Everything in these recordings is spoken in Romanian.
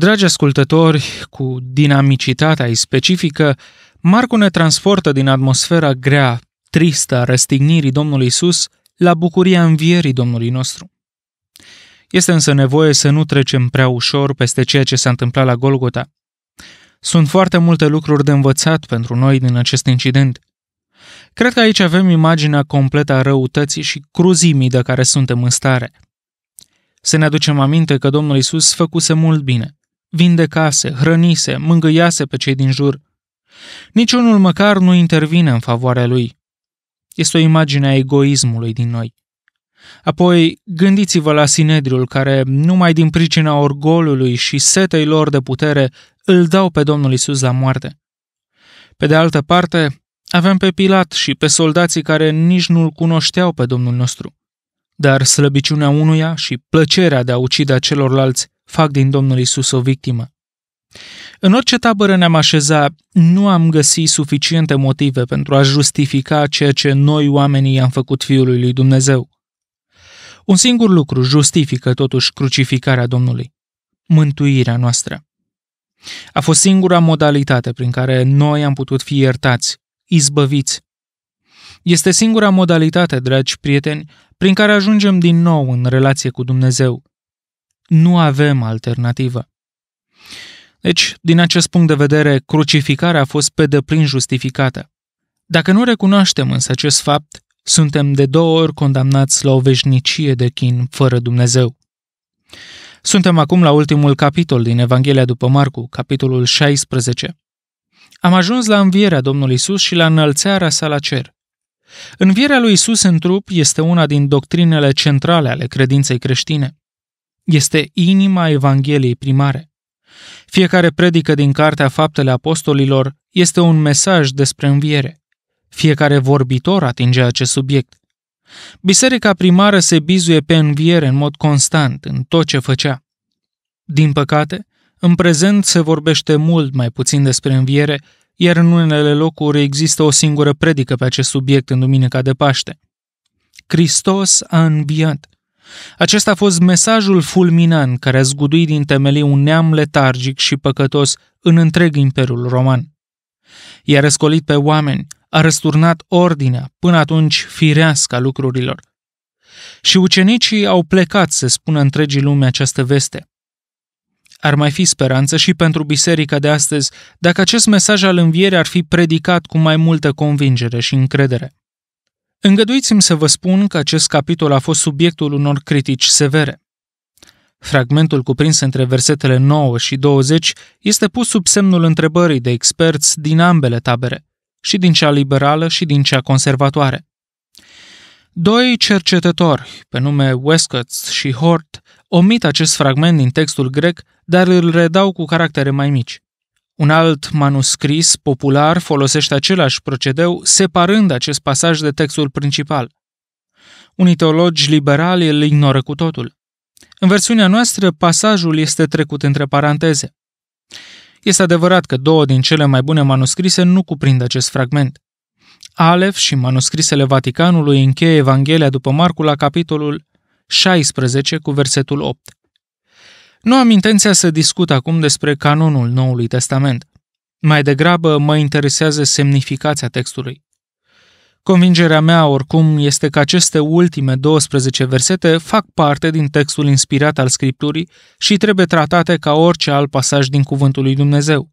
Dragi ascultători, cu dinamicitatea ei specifică, Marcu ne transportă din atmosfera grea, tristă a răstignirii Domnului Isus la bucuria învierii Domnului nostru. Este însă nevoie să nu trecem prea ușor peste ceea ce s-a întâmplat la Golgota. Sunt foarte multe lucruri de învățat pentru noi din acest incident. Cred că aici avem imaginea completă a răutății și cruzimii de care suntem în stare. Să ne aducem aminte că Domnul Isus făcuse mult bine – vindecase, hrănise, mângâiase pe cei din jur. Niciunul măcar nu intervine în favoarea lui. Este o imagine a egoismului din noi. Apoi, gândiți-vă la Sinedriul care, numai din pricina orgolului și setei lor de putere, îl dau pe Domnul Isus la moarte. Pe de altă parte, avem pe Pilat și pe soldații care nici nu-l cunoșteau pe Domnul nostru. Dar slăbiciunea unuia și plăcerea de a ucide celorlalți fac din Domnul Isus o victimă. În orice tabără ne-am așeza, nu am găsit suficiente motive pentru a justifica ceea ce noi oamenii am făcut Fiului lui Dumnezeu. Un singur lucru justifică totuși crucificarea Domnului, mântuirea noastră. A fost singura modalitate prin care noi am putut fi iertați, izbăviți. Este singura modalitate, dragi prieteni, prin care ajungem din nou în relație cu Dumnezeu – nu avem alternativă. Deci, din acest punct de vedere, crucificarea a fost pe deplin justificată. Dacă nu recunoaștem însă acest fapt, suntem de două ori condamnați la o veșnicie de chin fără Dumnezeu. Suntem acum la ultimul capitol din Evanghelia după Marcu, capitolul 16. Am ajuns la învierea Domnului Isus și la înălțarea sa la cer. Învierea lui Isus în trup este una din doctrinele centrale ale credinței creștine este inima Evangheliei primare. Fiecare predică din Cartea Faptele Apostolilor este un mesaj despre înviere. Fiecare vorbitor atinge acest subiect. Biserica primară se bizuie pe înviere în mod constant în tot ce făcea. Din păcate, în prezent se vorbește mult mai puțin despre înviere, iar în unele locuri există o singură predică pe acest subiect în Duminica de Paște. Hristos a înviat. Acesta a fost mesajul fulminant care a zguduit din temelii un neam letargic și păcătos în întreg Imperiul Roman. I-a răscolit pe oameni, a răsturnat ordinea, până atunci firească a lucrurilor. Și ucenicii au plecat să spună întregii lume această veste. Ar mai fi speranță și pentru biserica de astăzi dacă acest mesaj al învierii ar fi predicat cu mai multă convingere și încredere. Îngăduiți-mi să vă spun că acest capitol a fost subiectul unor critici severe. Fragmentul cuprins între versetele 9 și 20 este pus sub semnul întrebării de experți din ambele tabere, și din cea liberală și din cea conservatoare. Doi cercetători, pe nume Westcott și Hort, omit acest fragment din textul grec, dar îl redau cu caractere mai mici. Un alt manuscris popular folosește același procedeu, separând acest pasaj de textul principal. Unii teologi liberali îl ignoră cu totul. În versiunea noastră, pasajul este trecut între paranteze. Este adevărat că două din cele mai bune manuscrise nu cuprind acest fragment. Alef și manuscrisele Vaticanului încheie Evanghelia după Marcu la capitolul 16 cu versetul 8. Nu am intenția să discut acum despre canonul Noului Testament. Mai degrabă mă interesează semnificația textului. Convingerea mea, oricum, este că aceste ultime 12 versete fac parte din textul inspirat al Scripturii și trebuie tratate ca orice alt pasaj din Cuvântul lui Dumnezeu.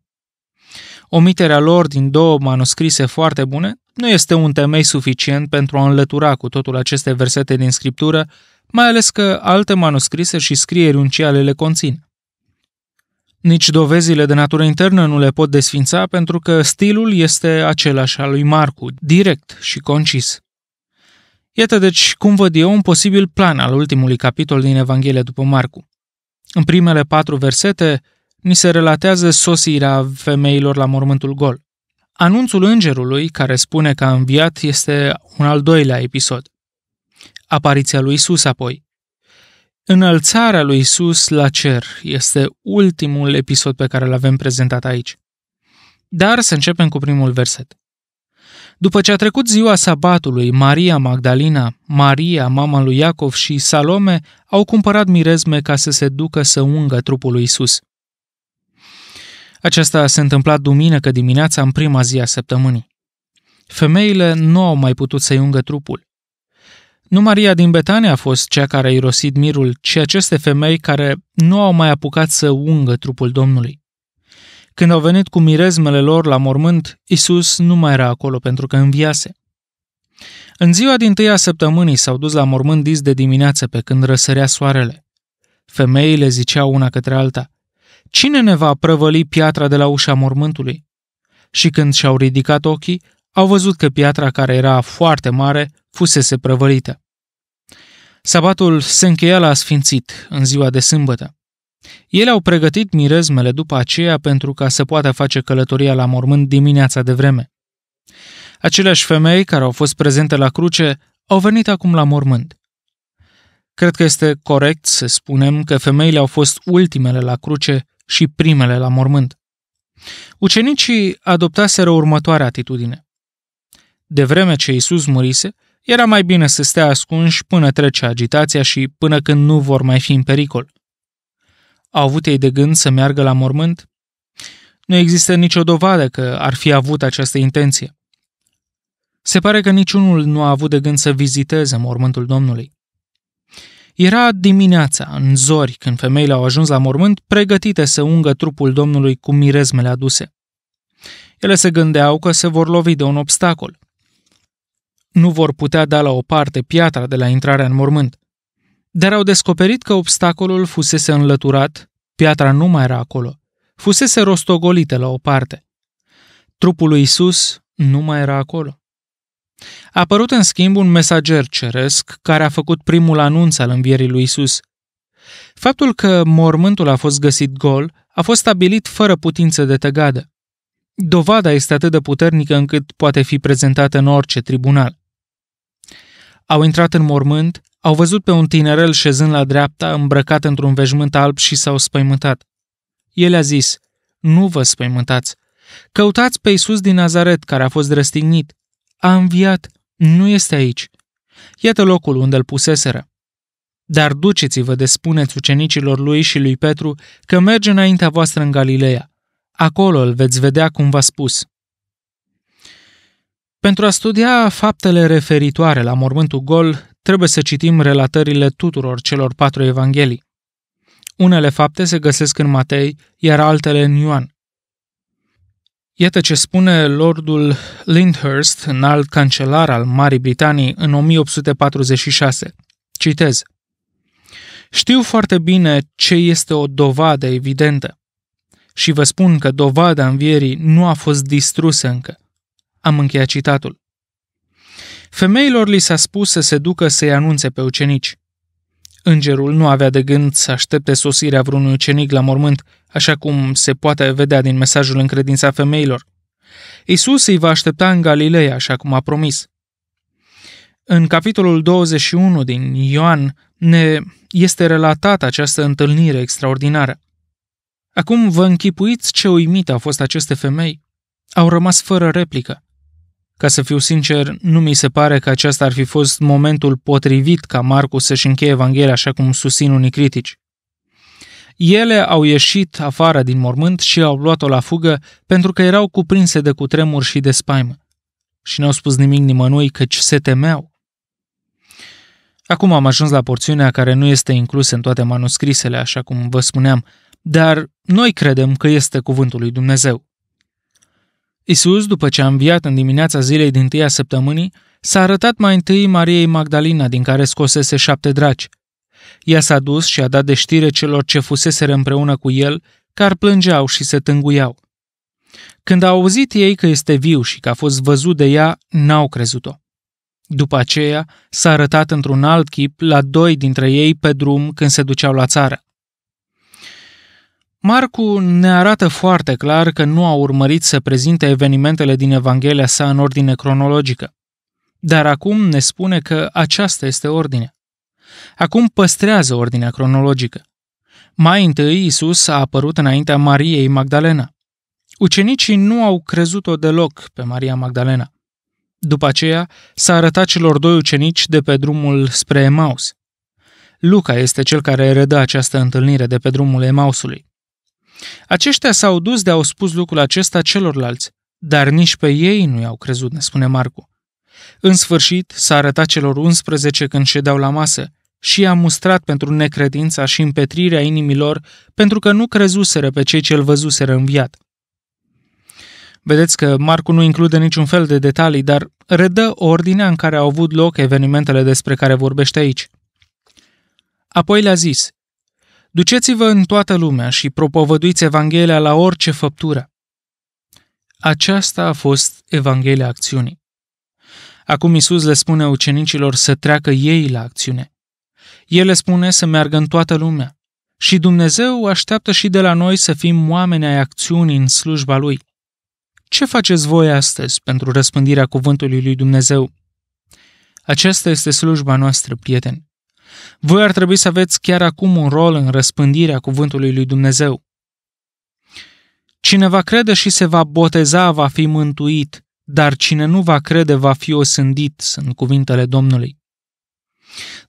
Omiterea lor din două manuscrise foarte bune nu este un temei suficient pentru a înlătura cu totul aceste versete din Scriptură mai ales că alte manuscrise și scrieri unciale le conțin. Nici dovezile de natură internă nu le pot desfința pentru că stilul este același al lui Marcu, direct și concis. Iată deci cum văd eu un posibil plan al ultimului capitol din Evanghelia după Marcu. În primele patru versete ni se relatează sosirea femeilor la mormântul gol. Anunțul îngerului, care spune că a înviat, este un al doilea episod apariția lui Isus apoi. Înălțarea lui Isus la cer este ultimul episod pe care îl avem prezentat aici. Dar să începem cu primul verset. După ce a trecut ziua sabatului, Maria Magdalena, Maria, mama lui Iacov și Salome au cumpărat mirezme ca să se ducă să ungă trupul lui Isus. Aceasta s-a întâmplat duminică dimineața în prima zi a săptămânii. Femeile nu au mai putut să-i ungă trupul. Nu Maria din Betania a fost cea care a irosit mirul, ci aceste femei care nu au mai apucat să ungă trupul Domnului. Când au venit cu mirezmele lor la mormânt, Isus nu mai era acolo pentru că înviase. În ziua din tâia săptămânii s-au dus la mormânt dis de dimineață pe când răsărea soarele. Femeile ziceau una către alta, Cine ne va prăvăli piatra de la ușa mormântului? Și când și-au ridicat ochii, au văzut că piatra care era foarte mare fusese prăvălită. Sabatul se încheia la sfințit, în ziua de sâmbătă. Ele au pregătit mirezmele după aceea pentru ca să poată face călătoria la mormânt dimineața de vreme. Aceleași femei care au fost prezente la cruce au venit acum la mormânt. Cred că este corect să spunem că femeile au fost ultimele la cruce și primele la mormânt. Ucenicii adoptaseră următoarea atitudine. De vreme ce Isus murise, era mai bine să stea ascunși până trece agitația și până când nu vor mai fi în pericol. Au avut ei de gând să meargă la mormânt? Nu există nicio dovadă că ar fi avut această intenție. Se pare că niciunul nu a avut de gând să viziteze mormântul Domnului. Era dimineața, în zori, când femeile au ajuns la mormânt, pregătite să ungă trupul Domnului cu mirezmele aduse. Ele se gândeau că se vor lovi de un obstacol – nu vor putea da la o parte piatra de la intrarea în mormânt. Dar au descoperit că obstacolul fusese înlăturat, piatra nu mai era acolo, fusese rostogolită la o parte. Trupul lui Isus nu mai era acolo. A apărut în schimb un mesager ceresc care a făcut primul anunț al învierii lui Isus. Faptul că mormântul a fost găsit gol a fost stabilit fără putință de tăgadă. Dovada este atât de puternică încât poate fi prezentată în orice tribunal. Au intrat în mormânt, au văzut pe un tinerel șezând la dreapta, îmbrăcat într-un veșmânt alb și s-au spăimântat. El a zis, nu vă spăimântați. Căutați pe Iisus din Nazaret, care a fost răstignit. A înviat, nu este aici. Iată locul unde îl puseseră. Dar duceți-vă de spuneți ucenicilor lui și lui Petru că merge înaintea voastră în Galileea. Acolo îl veți vedea cum v-a spus. Pentru a studia faptele referitoare la mormântul gol, trebuie să citim relatările tuturor celor patru evanghelii. Unele fapte se găsesc în Matei, iar altele în Ioan. Iată ce spune Lordul Lyndhurst, înalt cancelar al Marii Britanii, în 1846. Citez. Știu foarte bine ce este o dovadă evidentă. Și vă spun că dovada învierii nu a fost distrusă încă – am încheiat citatul. Femeilor li s-a spus să se ducă să-i anunțe pe ucenici. Îngerul nu avea de gând să aștepte sosirea vreunui ucenic la mormânt, așa cum se poate vedea din mesajul în credința femeilor. Isus îi va aștepta în Galileea, așa cum a promis. În capitolul 21 din Ioan ne este relatată această întâlnire extraordinară. Acum vă închipuiți ce uimite au fost aceste femei. Au rămas fără replică. Ca să fiu sincer, nu mi se pare că acesta ar fi fost momentul potrivit ca Marcu să-și încheie Evanghelia așa cum susțin unii critici. Ele au ieșit afară din mormânt și au luat-o la fugă pentru că erau cuprinse de cutremur și de spaimă. Și n-au spus nimic nimănui căci se temeau. Acum am ajuns la porțiunea care nu este inclusă în toate manuscrisele, așa cum vă spuneam, dar noi credem că este cuvântul lui Dumnezeu. Isus, după ce a înviat în dimineața zilei din tâia săptămânii, s-a arătat mai întâi Mariei Magdalena, din care scosese șapte draci. Ea s-a dus și a dat de știre celor ce fuseseră împreună cu el, care plângeau și se tânguiau. Când au auzit ei că este viu și că a fost văzut de ea, n-au crezut-o. După aceea, s-a arătat într-un alt chip la doi dintre ei pe drum când se duceau la țară. Marcu ne arată foarte clar că nu a urmărit să prezinte evenimentele din Evanghelia sa în ordine cronologică. Dar acum ne spune că aceasta este ordinea. Acum păstrează ordinea cronologică. Mai întâi Isus a apărut înaintea Mariei Magdalena. Ucenicii nu au crezut-o deloc pe Maria Magdalena. După aceea s-a arătat celor doi ucenici de pe drumul spre Emaus. Luca este cel care redă această întâlnire de pe drumul Emausului. Aceștia s-au dus de au spus lucrul acesta celorlalți, dar nici pe ei nu i-au crezut, ne spune Marcu. În sfârșit, s-a arătat celor 11 când ședeau la masă și i-a mustrat pentru necredința și împetrirea inimilor pentru că nu crezuseră pe cei ce îl văzuseră înviat. Vedeți că Marcu nu include niciun fel de detalii, dar redă ordinea în care au avut loc evenimentele despre care vorbește aici. Apoi le-a zis, Duceți-vă în toată lumea și propovăduiți Evanghelia la orice făptură. Aceasta a fost Evanghelia acțiunii. Acum Isus le spune ucenicilor să treacă ei la acțiune. El le spune să meargă în toată lumea. Și Dumnezeu așteaptă și de la noi să fim oameni ai acțiunii în slujba Lui. Ce faceți voi astăzi pentru răspândirea cuvântului Lui Dumnezeu? Aceasta este slujba noastră, prieteni. Voi ar trebui să aveți chiar acum un rol în răspândirea cuvântului lui Dumnezeu. Cine va crede și se va boteza va fi mântuit, dar cine nu va crede va fi osândit, sunt cuvintele Domnului.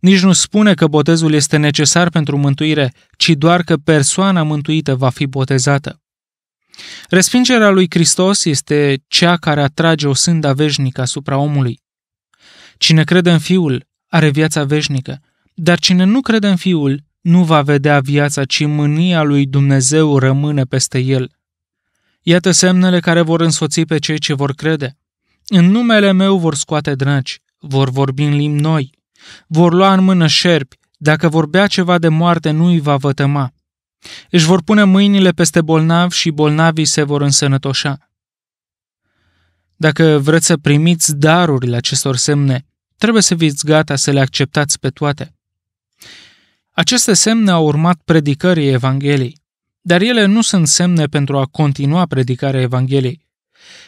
Nici nu spune că botezul este necesar pentru mântuire, ci doar că persoana mântuită va fi botezată. Respingerea lui Hristos este cea care atrage o sânda veșnică asupra omului. Cine crede în Fiul are viața veșnică, dar cine nu crede în Fiul, nu va vedea viața, ci mânia lui Dumnezeu rămâne peste el. Iată semnele care vor însoți pe cei ce vor crede. În numele meu vor scoate dragi, vor vorbi în limbi noi, vor lua în mână șerpi, dacă vorbea ceva de moarte nu îi va vătăma. Își vor pune mâinile peste bolnavi și bolnavii se vor însănătoșa. Dacă vreți să primiți darurile acestor semne, trebuie să fiți gata să le acceptați pe toate. Aceste semne au urmat predicării Evangheliei, dar ele nu sunt semne pentru a continua predicarea Evangheliei.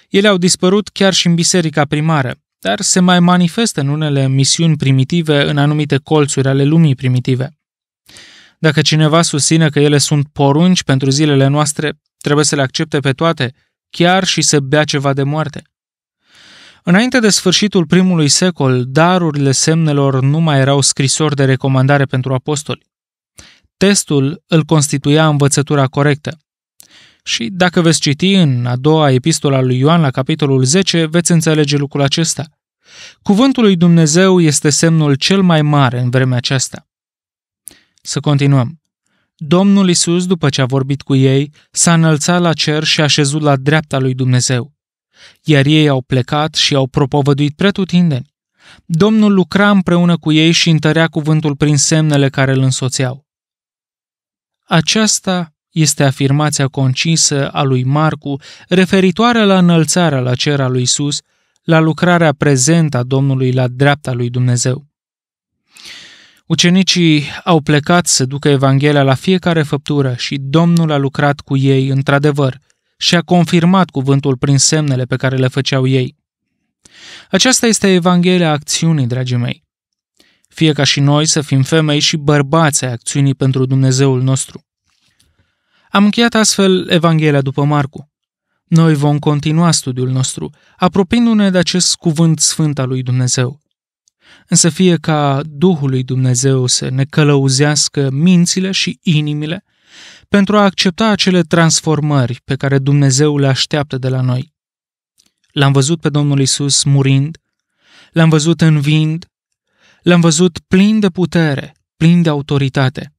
Ele au dispărut chiar și în biserica primară, dar se mai manifestă în unele misiuni primitive în anumite colțuri ale lumii primitive. Dacă cineva susține că ele sunt porunci pentru zilele noastre, trebuie să le accepte pe toate, chiar și să bea ceva de moarte. Înainte de sfârșitul primului secol, darurile semnelor nu mai erau scrisori de recomandare pentru apostoli. Testul îl constituia învățătura corectă. Și dacă veți citi în a doua epistola lui Ioan la capitolul 10, veți înțelege lucrul acesta. Cuvântul lui Dumnezeu este semnul cel mai mare în vremea aceasta. Să continuăm. Domnul Isus, după ce a vorbit cu ei, s-a înălțat la cer și a șezut la dreapta lui Dumnezeu iar ei au plecat și au propovăduit pretutindeni. Domnul lucra împreună cu ei și întărea cuvântul prin semnele care îl însoțeau. Aceasta este afirmația concisă a lui Marcu referitoare la înălțarea la cer a lui Isus, la lucrarea prezentă a Domnului la dreapta lui Dumnezeu. Ucenicii au plecat să ducă Evanghelia la fiecare făptură și Domnul a lucrat cu ei într-adevăr – și a confirmat cuvântul prin semnele pe care le făceau ei. Aceasta este Evanghelia acțiunii, dragii mei. Fie ca și noi să fim femei și bărbați ai acțiunii pentru Dumnezeul nostru. Am încheiat astfel Evanghelia după Marcu. Noi vom continua studiul nostru, apropiindu-ne de acest cuvânt sfânt al lui Dumnezeu. Însă fie ca Duhul lui Dumnezeu să ne călăuzească mințile și inimile, pentru a accepta acele transformări pe care Dumnezeu le așteaptă de la noi. L-am văzut pe Domnul Isus murind, l-am văzut învind, l-am văzut plin de putere, plin de autoritate.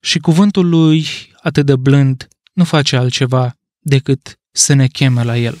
Și cuvântul lui, atât de blând, nu face altceva decât să ne cheme la el.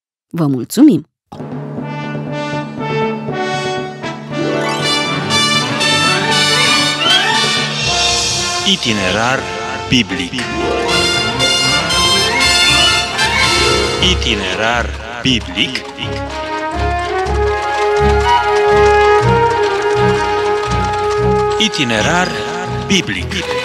Vă mulțumim! Itinerar biblic Itinerar biblic Itinerar biblic